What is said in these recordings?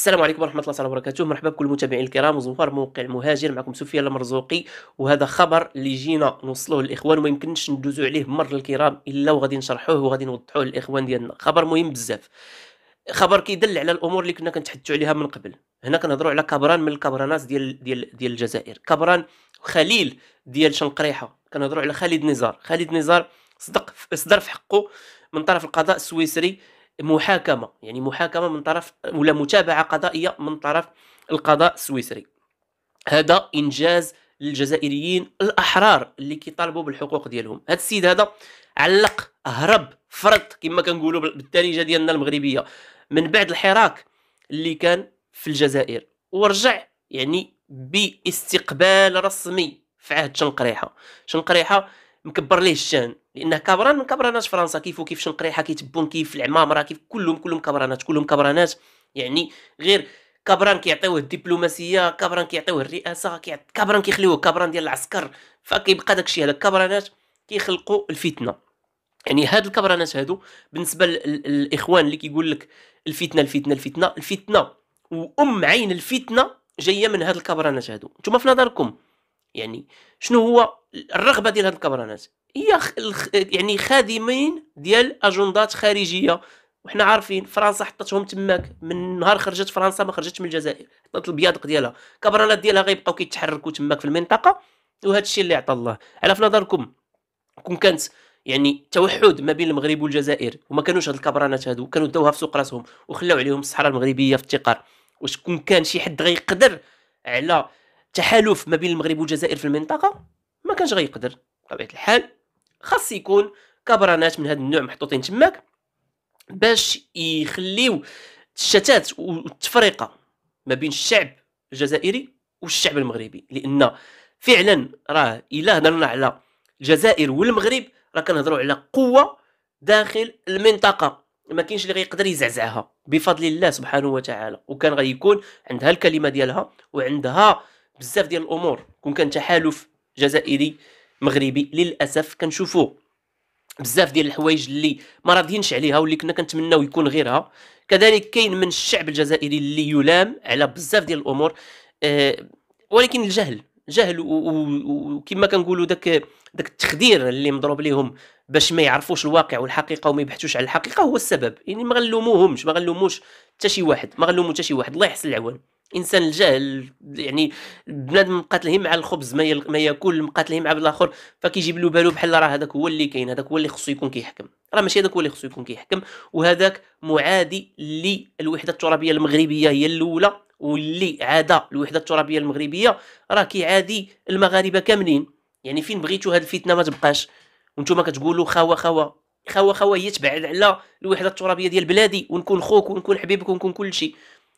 السلام عليكم ورحمه الله تعالى وبركاته مرحبا بكل المتابعين الكرام وزوار موقع المهاجر معكم سفيان المرزوقي وهذا خبر اللي جينا نوصلوه للاخوان وما يمكنش ندوزو عليه مره الكرام الا وغادي نشرحوه وغادي نوضحوه للاخوان ديالنا خبر مهم بزاف خبر كيدل على الامور اللي كنا كنتحدثوا عليها من قبل هنا كنهضروا على كبران من الكبرانات ديال ديال ديال الجزائر كبران خليل ديال شنقريحه كنهضروا على خالد نزار خالد نزار صدق صدر في حقه من طرف القضاء السويسري محاكمه يعني محاكمه من طرف ولا متابعه قضائيه من طرف القضاء السويسري هذا انجاز للجزائريين الاحرار اللي كيطالبوا بالحقوق ديالهم هذا السيد هذا علق هرب فرط كما كنقولوا بالدارجه ديالنا المغربيه من بعد الحراك اللي كان في الجزائر ورجع يعني باستقبال رسمي في عهد شنقريحه شنقريحه مكبر ليه الشان لان كبران من كبرانات فرنسا كيفو وكيف شنقريحه كيف تبون كيف العمامره كيف كلهم كلهم كبرانات كلهم كبرانات يعني غير كبران كيعطيوه الدبلوماسيه كبران كيعطيوه الرئاسه كبران كيخليوه كبران ديال العسكر فكيبقى داكشي هذا الكبرانات كيخلقوا الفتنه يعني هاد الكبرانات هادو بالنسبه للاخوان اللي كيقول لك الفتنه الفتنه الفتنه الفتنه وام عين الفتنه جايه من هاد الكبرانات هادو نتوما في نظركم يعني شنو هو الرغبه ديال هاد الكبرانات هي يعني خادمين ديال اجندات خارجيه وحنا عارفين فرنسا حطتهم تماك من نهار خرجت فرنسا ما خرجتش من الجزائر حطت البيادق ديالها الكبرانات ديالها غيبقاو كيتحركوا تماك في المنطقه وهذا الشيء اللي عطى الله على في نظركم كون كانت يعني توحد ما بين المغرب والجزائر وما كانوش هاد الكبرانات هادو كانوا داوها في سوق راسهم وخلاو عليهم الصحراء المغربيه في التقار واش كون كان شي حد غيقدر على تحالف ما بين المغرب والجزائر في المنطقه ما كانش غيقدر بطبيعه الحال خاص يكون كبرانات من هذا النوع محطوطين تماك باش يخليو الشتات والتفرقه ما بين الشعب الجزائري والشعب المغربي لان فعلا راه الا هضرنا على الجزائر والمغرب راه كنهضروا على قوه داخل المنطقه ما كاينش اللي غيقدر يزعزعها بفضل الله سبحانه وتعالى وكان غيكون عندها الكلمه ديالها وعندها بزاف ديال الامور كون كان تحالف جزائري مغربي للاسف كنشوفوا بزاف ديال الحوايج اللي ما راضيينش عليها واللي كنا كنتمناو يكون غيرها كذلك كاين من الشعب الجزائري اللي يلام على بزاف ديال الامور أه ولكن الجهل جهل وكما كنقولوا داك داك التخدير اللي مضروب لهم باش ما يعرفوش الواقع والحقيقه وما يبحثوش على الحقيقه هو السبب يعني ما غنلوموهمش ما غنلوموش حتى شي واحد ما غنلومو حتى شي واحد الله يحسن العوان انسان الجهل يعني بنادم مقاتله مع الخبز ما, ما ياكل مقاتله مع بالاخر فكيجيب له بالو بحال راه هذاك هو اللي كاين هذاك هو اللي خصو يكون كيحكم راه ماشي هذاك هو اللي خصو يكون كيحكم وهذاك معادي للوحده الترابيه المغربيه هي الاولى واللي عادى الوحده الترابيه المغربيه راه كيعادي المغاربه كاملين يعني فين بغيتو هاد الفتنه ما تبقاش وانتم كتقولوا خوا خوا خوا خوا هي تبعد على الوحده الترابيه ديال بلادي ونكون خوك ونكون حبيبك ونكون كل شيء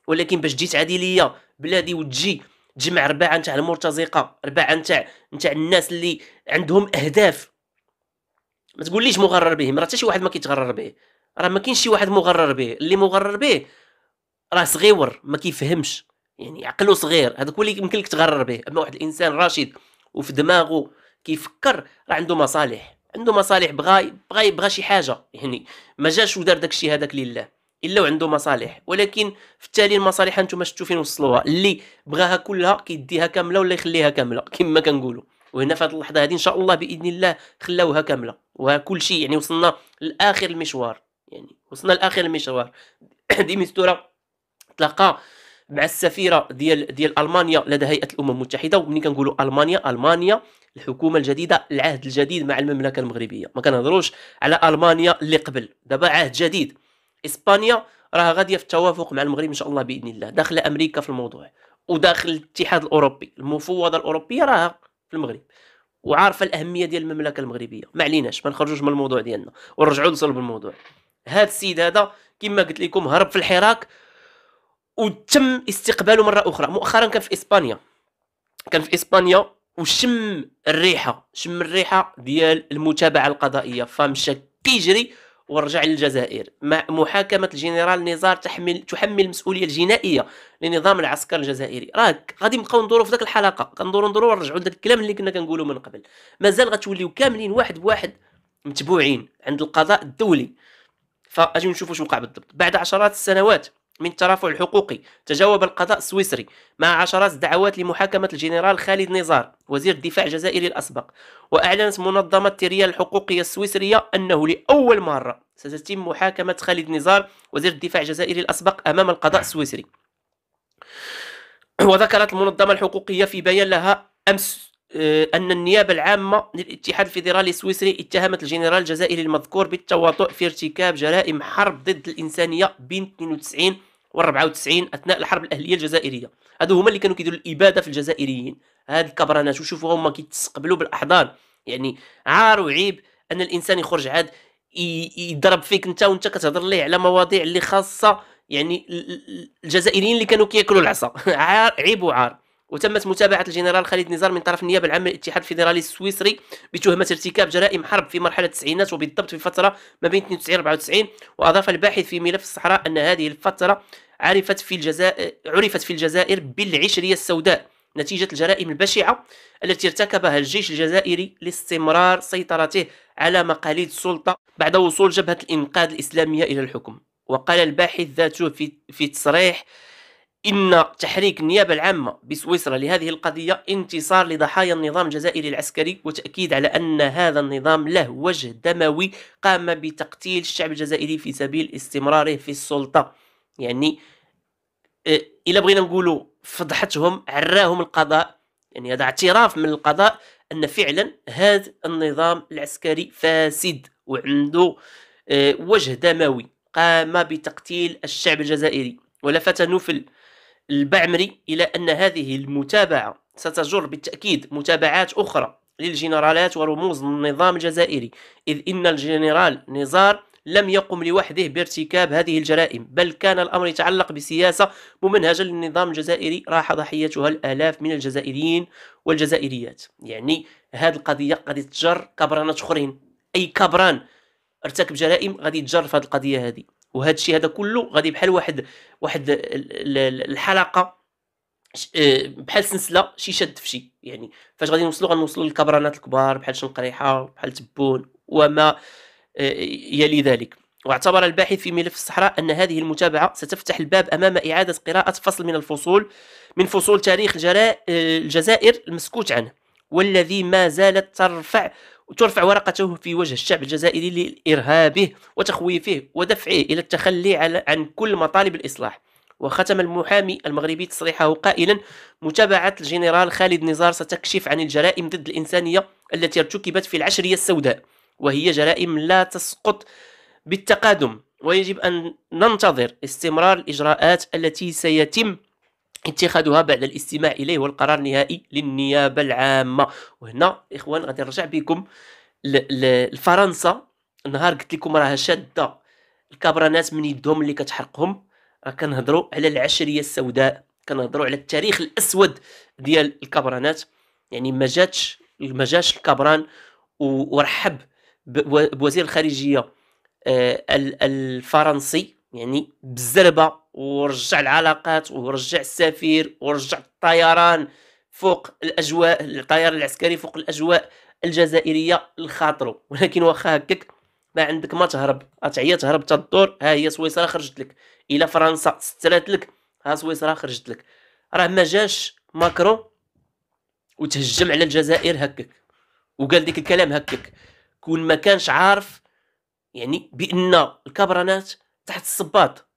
ولكن باش تجي تعادي ليا بلادي وتجي تجمع رباعه نتاع المرتزقه رباعه نتاع نتاع الناس اللي عندهم اهداف ما تقوليش مغرر بهم راه حتى شي واحد ما كيتغرر به راه ما كاينش شي واحد مغرر به اللي مغرر به راه صغيور ما كيفهمش يعني عقله صغير هذاك هو اللي يمكن لك تغرر به اما واحد الانسان راشد وفي دماغه كيفكر راه عنده مصالح عنده مصالح بغا بغا بغا شي حاجه يعني ما جاش ودار داك الشيء هذاك لله الا وعنده مصالح ولكن في التالي المصالح انتم شفتوا فين وصلوها اللي بغاها كلها كيديها كامله ولا يخليها كامله كما كنقولوا وهنا في هذه اللحظه هذه ان شاء الله باذن الله خلاوها كامله وكل شيء يعني وصلنا لاخر المشوار يعني وصلنا لاخر المشوار مستورة تلقى مع السفيره ديال ديال المانيا لدى هيئه الامم المتحده ومني كنقولوا المانيا المانيا الحكومه الجديده العهد الجديد مع المملكه المغربيه ما كنهضروش على المانيا اللي قبل دابا عهد جديد اسبانيا راه غاديه في التوافق مع المغرب ان شاء الله باذن الله داخل امريكا في الموضوع وداخل الاتحاد الاوروبي المفوضه الاوروبيه راه في المغرب وعارفه الاهميه ديال المملكه المغربيه ما عليناش ما نخرجوش من الموضوع ديالنا ونرجعوا لصلب الموضوع هذا السيد هذا كما قلت لكم هرب في الحراك وتم استقباله مره اخرى مؤخرا كان في اسبانيا كان في اسبانيا وشم الريحه شم الريحه ديال المتابعه القضائيه فمشى كيجري ورجع للجزائر مع محاكمة الجنرال نزار تحمل تحمل المسؤولية الجنائية لنظام العسكر الجزائري راه غادي نبقاو ندورو في ذاك الحلقة كندورو ندورو ونرجعو لذاك الكلام اللي كنا كنقولو من قبل مازال غتوليو كاملين واحد بواحد متبوعين عند القضاء الدولي فاجي نشوفو شنو وقع بالضبط بعد عشرات السنوات من الترافع الحقوقي تجاوب القضاء السويسري مع عشرات الدعوات لمحاكمة الجنرال خالد نزار وزير الدفاع الجزائري الأسبق وأعلنت منظمة تيريال الحقوقية السويسرية أنه لأول مرة ستتم محاكمة خالد نزار وزير الدفاع الجزائري الأسبق أمام القضاء السويسري وذكرت المنظمة الحقوقية في بيان لها أمس آه، أن النيابة العامة للاتحاد الفيدرالي السويسري اتهمت الجنرال الجزائري المذكور بالتواطؤ في ارتكاب جرائم حرب ضد الإنسانية بين 92 94 اثناء الحرب الاهليه الجزائريه هادو هما اللي كانوا كيديروا الاباده في الجزائريين هاد الكبرانات وشوفوا هما كيتسقبلوا بالاحضان يعني عار وعيب ان الانسان يخرج عاد يضرب فيك انت وانت كتهضر ليه على مواضيع اللي خاصه يعني الجزائريين اللي كانوا كياكلوا العصا عار عيب وعار وتمت متابعة الجنرال خالد نزار من طرف النيابة العامة للاتحاد الفيدرالي السويسري بتهمة ارتكاب جرائم حرب في مرحلة التسعينات وبالضبط في فترة ما بين 92 94 وأضاف الباحث في ملف الصحراء أن هذه الفترة عرفت في الجزائر عرفت في الجزائر بالعشرية السوداء نتيجة الجرائم البشعة التي ارتكبها الجيش الجزائري لاستمرار سيطرته على مقاليد السلطة بعد وصول جبهة الإنقاذ الإسلامية إلى الحكم وقال الباحث ذاته في, في تصريح إن تحريك النيابة العامة بسويسرا لهذه القضية انتصار لضحايا النظام الجزائري العسكري وتأكيد على أن هذا النظام له وجه دموي قام بتقتيل الشعب الجزائري في سبيل استمراره في السلطة يعني آه، إلا بغينا نقولوا فضحتهم عراهم القضاء يعني هذا اعتراف من القضاء أن فعلا هذا النظام العسكري فاسد وعنده آه، وجه دموي قام بتقتيل الشعب الجزائري ولفت نوفل البعمري إلى أن هذه المتابعة ستجر بالتأكيد متابعات أخرى للجنرالات ورموز النظام الجزائري إذ إن الجنرال نزار لم يقم لوحده بارتكاب هذه الجرائم بل كان الأمر يتعلق بسياسة ممنهجة للنظام الجزائري راح ضحيتها الآلاف من الجزائريين والجزائريات يعني هذه القضية قد تجر كبرانات أخرين أي كبران ارتكب جرائم غادي يتجر في هذه القضية هذه وهذا الشيء هذا كله غادي بحال واحد واحد الحلقه آه، بحال سلسله شي شاد في شي يعني فاش غادي نوصلوا غنوصلوا للكبرانات الكبار بحال شنقريحه بحال تبون وما آه، يلي ذلك واعتبر الباحث في ملف الصحراء أن هذه المتابعة ستفتح الباب أمام إعادة قراءة فصل من الفصول من فصول تاريخ آه، الجزائر المسكوت عنه والذي ما زالت ترفع وترفع ورقته في وجه الشعب الجزائري لإرهابه وتخويفه ودفعه إلى التخلي عن كل مطالب الإصلاح وختم المحامي المغربي تصريحه قائلا متابعة الجنرال خالد نزار ستكشف عن الجرائم ضد الإنسانية التي ارتكبت في العشرية السوداء وهي جرائم لا تسقط بالتقادم ويجب أن ننتظر استمرار الإجراءات التي سيتم اتخاذها بعد الاستماع اليه والقرار النهائي للنيابه العامه وهنا اخوان غادي نرجع بكم لفرنسا نهار قلت لكم راها شاده الكابرانات من يدهم اللي كتحرقهم راه كنهضروا على العشريه السوداء كنهضروا على التاريخ الاسود ديال الكابرانات يعني ما جاتش ما جاش الكبران ورحب بوزير الخارجيه آه، الفرنسي يعني بالزربه ورجع العلاقات ورجع السفير ورجع الطيران فوق الاجواء الطيران العسكري فوق الاجواء الجزائريه لخاطرو ولكن واخا هكاك ما عندك ما تهرب تعيا تهرب تدور ها هي سويسرا خرجت لك الى فرنسا ستلات لك ها سويسرا خرجت لك راه ما جاش ماكرون وتهجم على الجزائر هكاك وقال ديك الكلام هكاك كون ما كانش عارف يعني بان الكبرانات تحت الصباط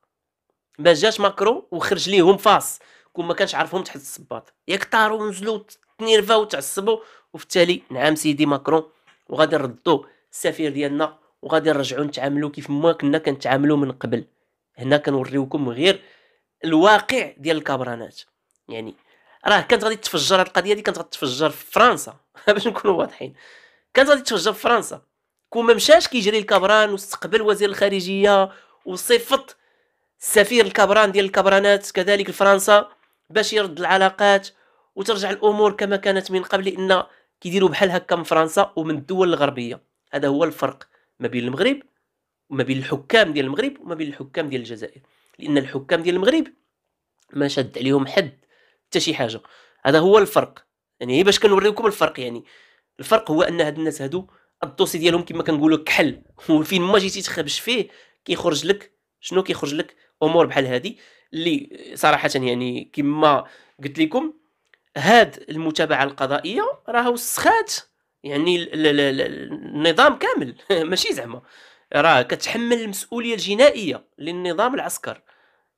ما جاش ماكرون وخرج ليهم فاس كون ما كانش عارفهم تحت الصباط ياك طاروا ونزلوا تنيرفاو وتعصبوا وفي التالي نعم سيدي ماكرون وغادي نردوا السفير ديالنا وغادي نرجعوا نتعاملوا كيف ما كنا كنتعاملوا من قبل هنا كنوريوكم غير الواقع ديال الكبرانات يعني راه كانت غادي تفجر هاد القضيه دي كانت غتفجر في فرنسا باش نكونوا واضحين كانت غادي تفجر في فرنسا كون ما مشاش كيجري الكبران واستقبل وزير الخارجيه وصفت السفير الكبران ديال الكبرانات كذلك فرنسا باش يرد العلاقات وترجع الامور كما كانت من قبل ان كيديروا بحال هكا من فرنسا ومن الدول الغربيه هذا هو الفرق ما بين المغرب وما بين الحكام ديال المغرب وما بين الحكام ديال الجزائر لان الحكام ديال المغرب ما شد عليهم حد حتى شي حاجه هذا هو الفرق يعني هي باش كنوريكم الفرق يعني الفرق هو ان هاد الناس هادو الدوسي ديالهم كما كنقولوا كحل وفين ما جيتي تخبش فيه كيخرج لك شنو كيخرج لك امور بحال هذه اللي صراحه يعني كما قلت لكم هاد المتابعه القضائيه راه وسخات يعني النظام كامل ماشي زعما راه كتحمل المسؤوليه الجنائيه للنظام العسكر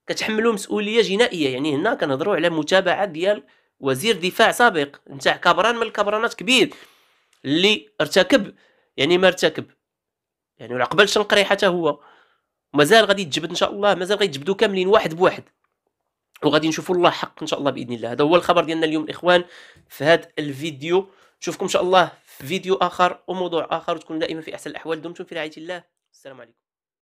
كتحملوا مسؤوليه جنائيه يعني هنا كنهضروا على متابعه ديال وزير دفاع سابق نتاع كبران من الكبرانات كبير اللي ارتكب يعني ما ارتكب يعني ولا قبل شنقري حتى هو ومازال غادي يتجبد ان شاء الله مازال يتجبدوا كاملين واحد بواحد وغادي نشوفوا الله حق ان شاء الله باذن الله هذا هو الخبر ديالنا اليوم الاخوان في هذا الفيديو نشوفكم ان شاء الله في فيديو اخر وموضوع اخر وتكونوا دائما في احسن الاحوال دمتم في رعايه الله السلام عليكم